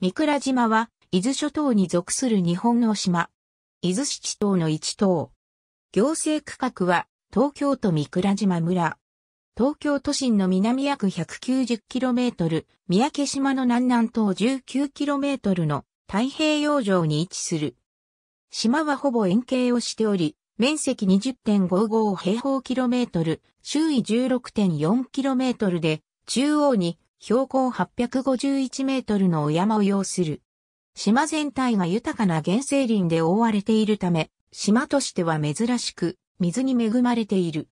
三倉島は、伊豆諸島に属する日本の島。伊豆七島の一島。行政区画は、東京都三倉島村。東京都心の南約 190km、三宅島の南南東 19km の太平洋上に位置する。島はほぼ円形をしており、面積20.55平方キロメートル、周囲 16.4km で、中央に標高851メートルのお山を要する。島全体が豊かな原生林で覆われているため、島としては珍しく、水に恵まれている。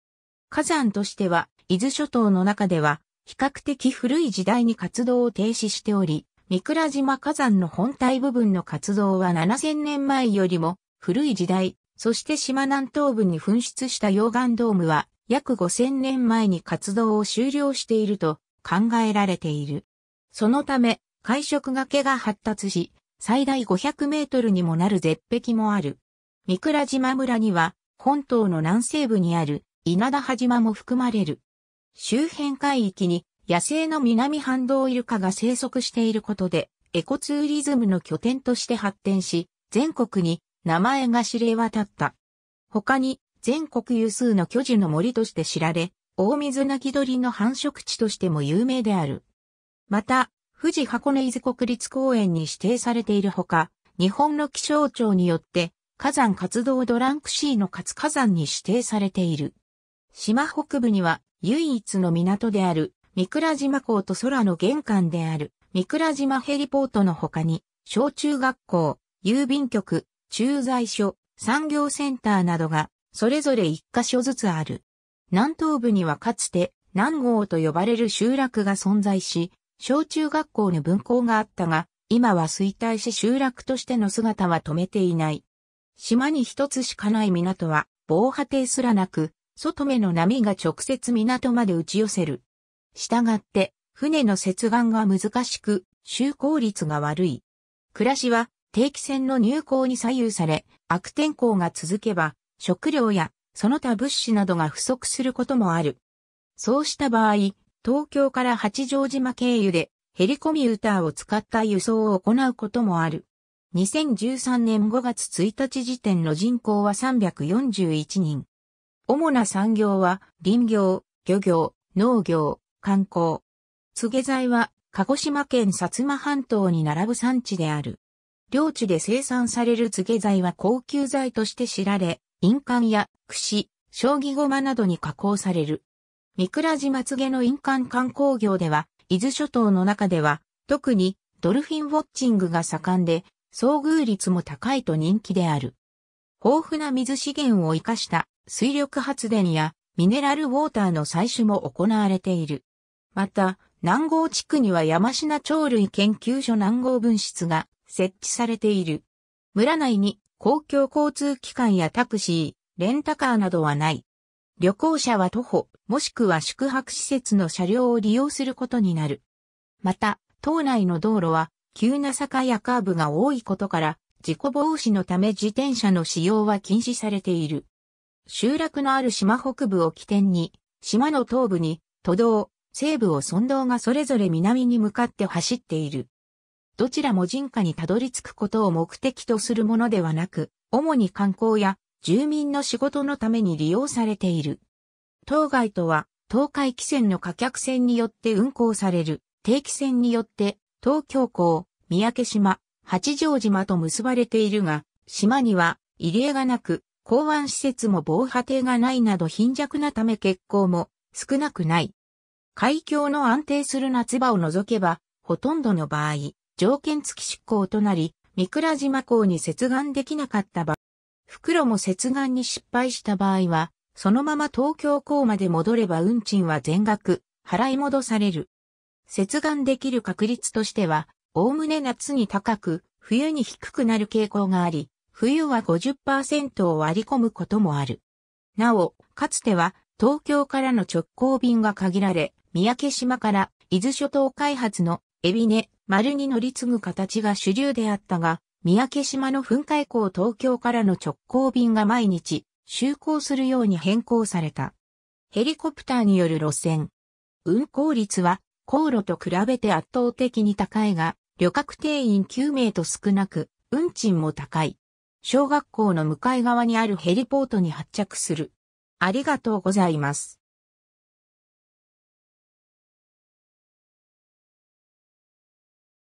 火山としては、伊豆諸島の中では、比較的古い時代に活動を停止しており、三倉島火山の本体部分の活動は7000年前よりも古い時代、そして島南東部に噴出した溶岩ドームは約5000年前に活動を終了していると考えられている。そのため、海食崖が発達し、最大500メートルにもなる絶壁もある。三倉島村には、本島の南西部にある稲田葉島も含まれる。周辺海域に野生の南半導イルカが生息していることで、エコツーリズムの拠点として発展し、全国に名前が知れ渡った。他に全国有数の巨樹の森として知られ、大水泣き鳥の繁殖地としても有名である。また、富士箱根伊豆国立公園に指定されているほか、日本の気象庁によって、火山活動ドランク C の活火山に指定されている。島北部には唯一の港である三倉島港と空の玄関である三倉島ヘリポートの他に、小中学校、郵便局、駐在所、産業センターなどが、それぞれ一箇所ずつある。南東部にはかつて南郷と呼ばれる集落が存在し、小中学校の分校があったが、今は衰退し集落としての姿は止めていない。島に一つしかない港は、防波堤すらなく、外目の波が直接港まで打ち寄せる。したがって、船の接岸が難しく、就航率が悪い。暮らしは定期船の入港に左右され、悪天候が続けば、食料やその他物資などが不足することもある。そうした場合、東京から八丈島経由でヘリコミューターを使った輸送を行うこともある。2013年5月1日時点の人口は341人。主な産業は林業、漁業、農業、観光。つげ材は鹿児島県薩摩半島に並ぶ産地である。領地で生産されるつげ材は高級材として知られ、印鑑や串、将棋駒などに加工される。三倉寺まつげの印鑑観光業では、伊豆諸島の中では、特にドルフィンウォッチングが盛んで、遭遇率も高いと人気である。豊富な水資源を生かした水力発電やミネラルウォーターの採取も行われている。また、南郷地区には山品鳥類研究所南郷分室が設置されている。村内に公共交通機関やタクシー、レンタカーなどはない。旅行者は徒歩、もしくは宿泊施設の車両を利用することになる。また、島内の道路は、急な坂やカーブが多いことから、事故防止のため自転車の使用は禁止されている。集落のある島北部を起点に、島の東部に、都道、西部を村道がそれぞれ南に向かって走っている。どちらも人家にたどり着くことを目的とするものではなく、主に観光や住民の仕事のために利用されている。当該とは、東海汽船の貨客船によって運行される、定期船によって、東京港、三宅島、八丈島と結ばれているが、島には入り江がなく、港湾施設も防波堤がないなど貧弱なため欠航も少なくない。海峡の安定する夏場を除けば、ほとんどの場合、条件付き執行となり、三倉島港に接岸できなかった場合、袋も接岸に失敗した場合は、そのまま東京港まで戻れば運賃は全額払い戻される。接岸できる確率としては、おおむね夏に高く、冬に低くなる傾向があり、冬は50%を割り込むこともある。なお、かつては東京からの直行便が限られ、三宅島から伊豆諸島開発のエビネ、丸に乗り継ぐ形が主流であったが、三宅島の噴火以降東京からの直行便が毎日、就航するように変更された。ヘリコプターによる路線。運行率は、航路と比べて圧倒的に高いが、旅客定員9名と少なく、運賃も高い。小学校の向かい側にあるヘリポートに発着する。ありがとうございます。